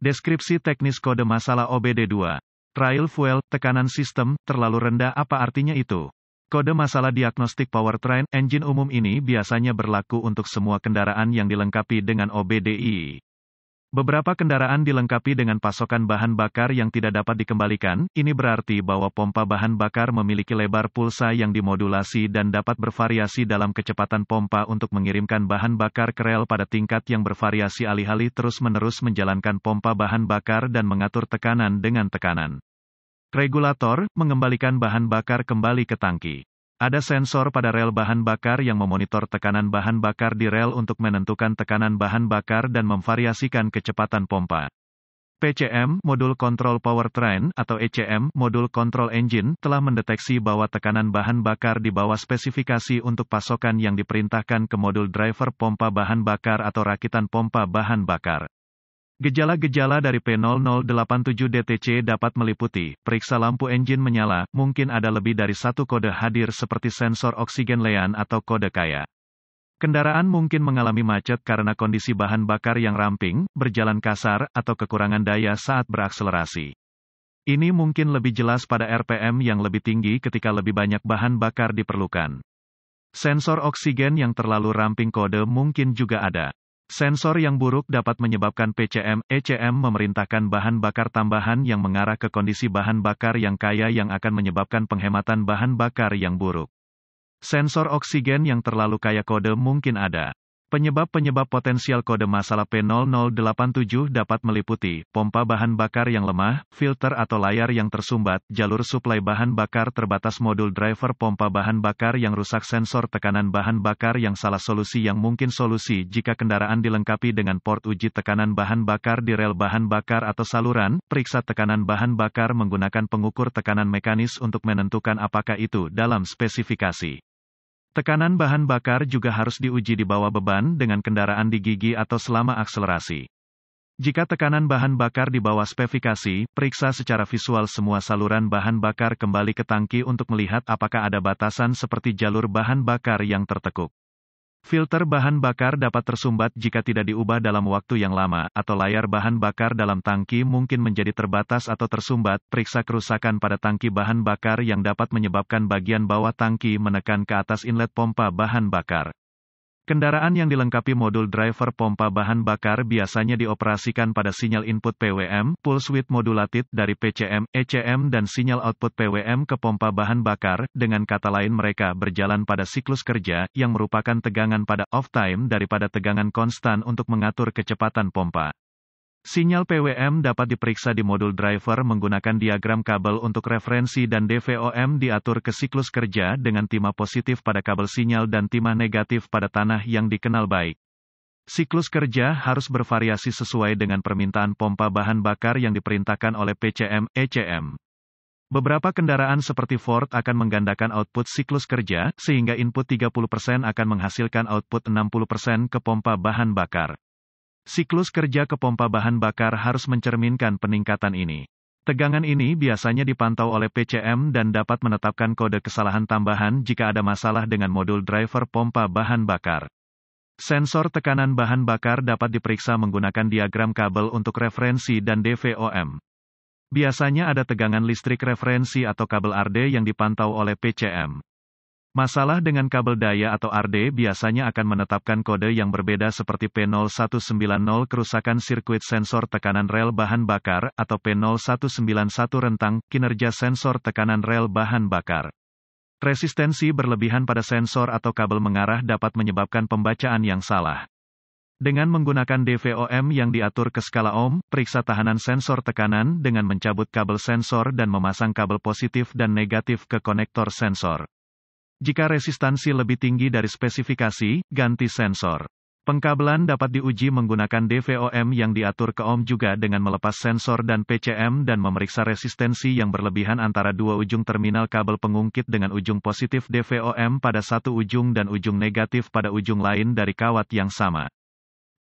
Deskripsi teknis kode masalah OBD2. Trial fuel, tekanan sistem, terlalu rendah apa artinya itu? Kode masalah diagnostik powertrain, engine umum ini biasanya berlaku untuk semua kendaraan yang dilengkapi dengan OBDI. Beberapa kendaraan dilengkapi dengan pasokan bahan bakar yang tidak dapat dikembalikan, ini berarti bahwa pompa bahan bakar memiliki lebar pulsa yang dimodulasi dan dapat bervariasi dalam kecepatan pompa untuk mengirimkan bahan bakar ke rel pada tingkat yang bervariasi alih-alih terus-menerus menjalankan pompa bahan bakar dan mengatur tekanan dengan tekanan. Regulator, mengembalikan bahan bakar kembali ke tangki. Ada sensor pada rel bahan bakar yang memonitor tekanan bahan bakar di rel untuk menentukan tekanan bahan bakar dan memvariasikan kecepatan pompa. PCM, modul kontrol powertrain, atau ECM, modul kontrol engine, telah mendeteksi bahwa tekanan bahan bakar di bawah spesifikasi untuk pasokan yang diperintahkan ke modul driver pompa bahan bakar atau rakitan pompa bahan bakar. Gejala-gejala dari P0087DTC dapat meliputi, periksa lampu engine menyala, mungkin ada lebih dari satu kode hadir seperti sensor oksigen lean atau kode kaya. Kendaraan mungkin mengalami macet karena kondisi bahan bakar yang ramping, berjalan kasar, atau kekurangan daya saat berakselerasi. Ini mungkin lebih jelas pada RPM yang lebih tinggi ketika lebih banyak bahan bakar diperlukan. Sensor oksigen yang terlalu ramping kode mungkin juga ada. Sensor yang buruk dapat menyebabkan PCM, ECM memerintahkan bahan bakar tambahan yang mengarah ke kondisi bahan bakar yang kaya yang akan menyebabkan penghematan bahan bakar yang buruk. Sensor oksigen yang terlalu kaya kode mungkin ada. Penyebab-penyebab potensial kode masalah P0087 dapat meliputi pompa bahan bakar yang lemah, filter atau layar yang tersumbat, jalur suplai bahan bakar terbatas modul driver pompa bahan bakar yang rusak sensor tekanan bahan bakar yang salah solusi yang mungkin solusi jika kendaraan dilengkapi dengan port uji tekanan bahan bakar di rel bahan bakar atau saluran, periksa tekanan bahan bakar menggunakan pengukur tekanan mekanis untuk menentukan apakah itu dalam spesifikasi. Tekanan bahan bakar juga harus diuji di bawah beban dengan kendaraan di gigi atau selama akselerasi. Jika tekanan bahan bakar di bawah spesifikasi, periksa secara visual semua saluran bahan bakar kembali ke tangki untuk melihat apakah ada batasan seperti jalur bahan bakar yang tertekuk. Filter bahan bakar dapat tersumbat jika tidak diubah dalam waktu yang lama, atau layar bahan bakar dalam tangki mungkin menjadi terbatas atau tersumbat. Periksa kerusakan pada tangki bahan bakar yang dapat menyebabkan bagian bawah tangki menekan ke atas inlet pompa bahan bakar. Kendaraan yang dilengkapi modul driver pompa bahan bakar biasanya dioperasikan pada sinyal input PWM, pulse width modulated dari PCM, ECM dan sinyal output PWM ke pompa bahan bakar, dengan kata lain mereka berjalan pada siklus kerja, yang merupakan tegangan pada off time daripada tegangan konstan untuk mengatur kecepatan pompa. Sinyal PWM dapat diperiksa di modul driver menggunakan diagram kabel untuk referensi dan DVOM diatur ke siklus kerja dengan timah positif pada kabel sinyal dan timah negatif pada tanah yang dikenal baik. Siklus kerja harus bervariasi sesuai dengan permintaan pompa bahan bakar yang diperintahkan oleh PCM, ECM. Beberapa kendaraan seperti Ford akan menggandakan output siklus kerja, sehingga input 30% akan menghasilkan output 60% ke pompa bahan bakar. Siklus kerja ke pompa bahan bakar harus mencerminkan peningkatan ini. Tegangan ini biasanya dipantau oleh PCM dan dapat menetapkan kode kesalahan tambahan jika ada masalah dengan modul driver pompa bahan bakar. Sensor tekanan bahan bakar dapat diperiksa menggunakan diagram kabel untuk referensi dan DVOM. Biasanya ada tegangan listrik referensi atau kabel RD yang dipantau oleh PCM. Masalah dengan kabel daya atau RD biasanya akan menetapkan kode yang berbeda seperti P0190 kerusakan sirkuit sensor tekanan rel bahan bakar atau P0191 rentang kinerja sensor tekanan rel bahan bakar. Resistensi berlebihan pada sensor atau kabel mengarah dapat menyebabkan pembacaan yang salah. Dengan menggunakan DVOM yang diatur ke skala ohm, periksa tahanan sensor tekanan dengan mencabut kabel sensor dan memasang kabel positif dan negatif ke konektor sensor. Jika resistansi lebih tinggi dari spesifikasi, ganti sensor. Pengkabelan dapat diuji menggunakan DVOM yang diatur ke ohm juga dengan melepas sensor dan PCM dan memeriksa resistensi yang berlebihan antara dua ujung terminal kabel pengungkit dengan ujung positif DVOM pada satu ujung dan ujung negatif pada ujung lain dari kawat yang sama.